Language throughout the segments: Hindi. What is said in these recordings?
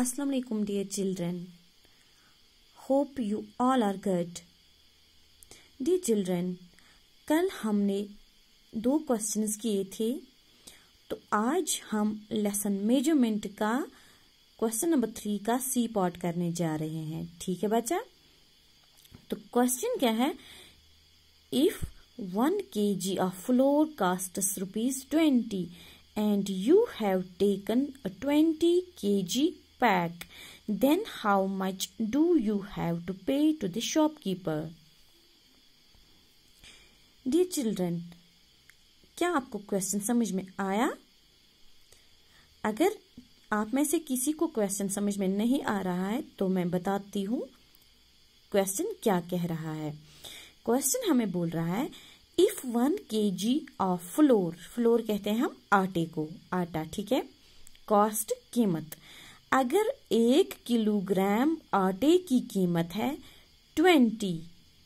Assalamu alaikum dear children. Hope you all are good. Dear children, कल हमने दो क्वेश्चंस किए थे तो आज हम लेसन मेजरमेंट का क्वेश्चन नंबर थ्री का सी पॉट करने जा रहे हैं ठीक है बच्चा तो क्वेश्चन क्या है if one K G of flour cost rupees twenty and you have taken twenty K G pack, then how much do you have to pay to the shopkeeper? Dear children, क्या आपको क्वेश्चन समझ में आया अगर आप में से किसी को क्वेश्चन समझ में नहीं आ रहा है तो मैं बताती हूँ क्वेश्चन क्या कह रहा है क्वेश्चन हमें बोल रहा है if one K G of floor floor कहते हैं हम आटे को आटा ठीक है कॉस्ट कीमत अगर एक किलोग्राम आटे की कीमत है ट्वेंटी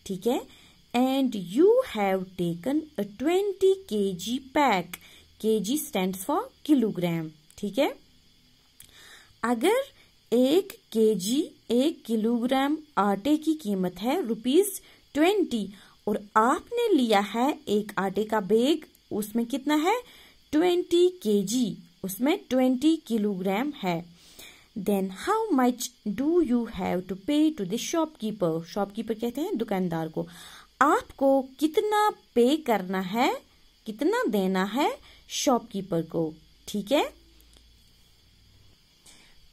ठीक है and you have taken a twenty K G pack के जी स्टैंड फॉर किलोग्राम ठीक है अगर एक के जी एक किलोग्राम आटे की कीमत है रुपीज ट्वेंटी और आपने लिया है एक आटे का बेग उसमें कितना है ट्वेंटी के जी उसमें ट्वेंटी किलोग्राम है then how much do you have to pay to this shopkeeper shopkeeper कहते हैं दुकानदार को आपको कितना पे करना है कितना देना है शॉपकीपर को ठीक है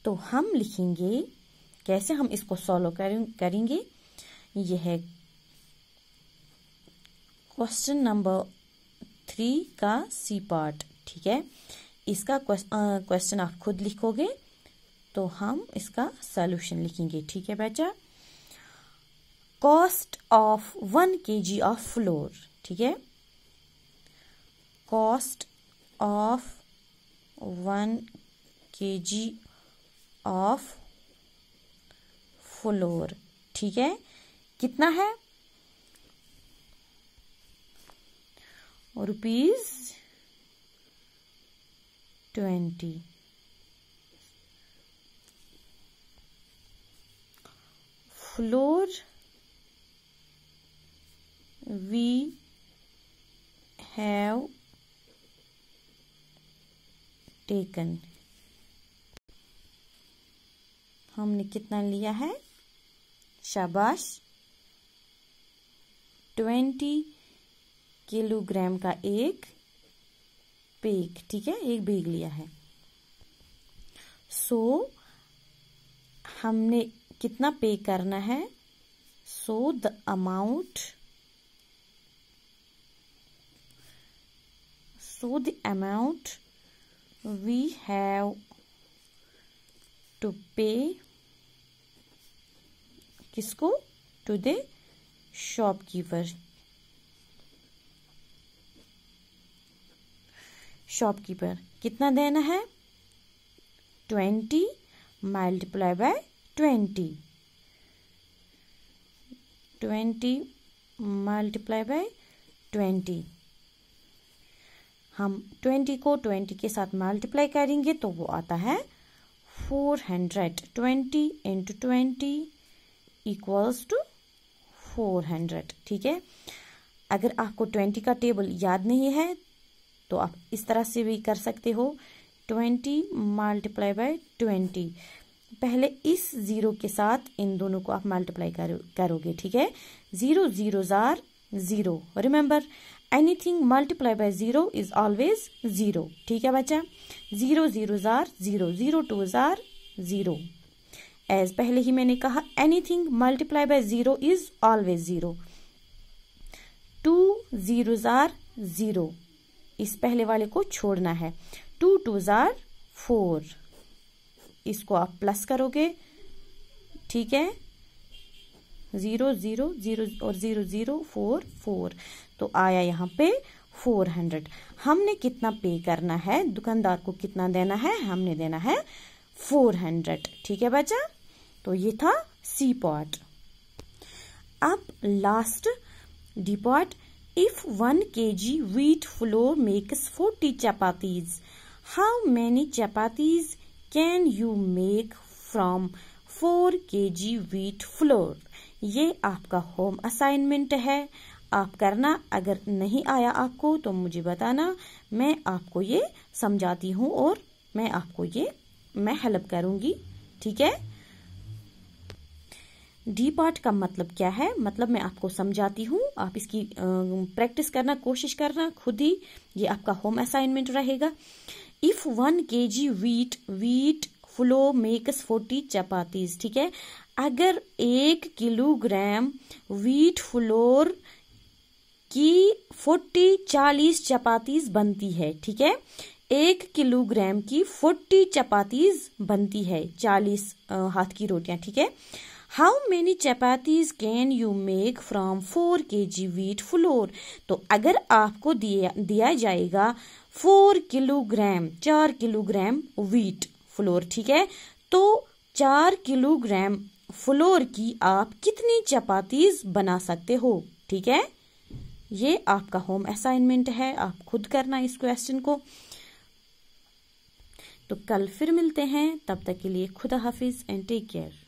तो हम लिखेंगे कैसे हम इसको सॉल्व करेंगे यह है क्वेश्चन नंबर थ्री का सी पार्ट ठीक है इसका क्वेश्चन आप खुद लिखोगे तो हम इसका सॉल्यूशन लिखेंगे ठीक है बच्चा cost of one K G of floor ठीक है cost of one K G of floor ठीक है कितना है rupees twenty flour we have taken हमने कितना लिया है शाबाश ट्वेंटी किलोग्राम का एक पेग ठीक है एक बेग लिया है सो so, हमने कितना पे करना है so the amount so the amount we have to pay किसको टू द शॉपकीपर शॉपकीपर कितना देना है twenty multiply by twenty twenty multiply by twenty हम ट्वेंटी को ट्वेंटी के साथ मल्टीप्लाई करेंगे तो वो आता है four hundred twenty into twenty equals to four hundred ठीक है अगर आपको ट्वेंटी का टेबल याद नहीं है तो आप इस तरह से भी कर सकते हो ट्वेंटी मल्टीप्लाई बाय ट्वेंटी पहले इस ज़ीरो के साथ इन दोनों को आप मल्टीप्लाई करोगे ठीक है zero zero are zero remember anything multiply by zero is always zero ठीक है बच्चा zero zero are zero zero two are zero as पहले ही मैंने कहा anything multiply by zero is always zero two zero are zero इस पहले वाले को छोड़ना है टू टू जार फोर इसको आप प्लस करोगे ठीक है ज़ीरो ज़ीरो ज़ीरो और ज़ीरो ज़ीरो फोर फोर तो आया यहाँ पे फोर हंड्रेड हमने कितना पे करना है दुकानदार को कितना देना है हमने देना है फोर हंड्रेड ठीक है बच्चा तो ये था सी पॉट अब last D part if one K G wheat flour makes forty chapatis how many chapatis can you make from four K G wheat floor ये आपका होम असाइनमेंट है आप करना अगर नहीं आया आपको तो मुझे बताना मैं आपको ये समझाती हूँ और मैं आपको ये मैं हेल्प करूंगी ठीक है डी पार्ट का मतलब क्या है मतलब मैं आपको समझाती हूँ आप इसकी प्रैक्टिस करना कोशिश करना खुद ही ये आपका होम असाइनमेंट रहेगा if one K G wheat wheat flour makes forty chapatis ठीक है अगर एक किलोग्राम वीट फ्लोर की फोर्टी चालीस चपातीज बनती है ठीक है एक किलोग्राम की फोर्टी चपातीज बनती है चालीस हाथ की रोटियां ठीक है how many chapatis can you make from four K G wheat floor तो अगर आपको दिया दिया जाएगा फोर किलोग्राम चार किलोग्राम वीट फ्लोर ठीक है तो चार किलोग्राम फ्लोर की आप कितनी चपातीज बना सकते हो ठीक है ये आपका होम असाइनमेंट है आप खुद करना इस क्वेश्चन को तो कल फिर मिलते हैं तब तक के लिए खुदा हाफिज एंड टेक केयर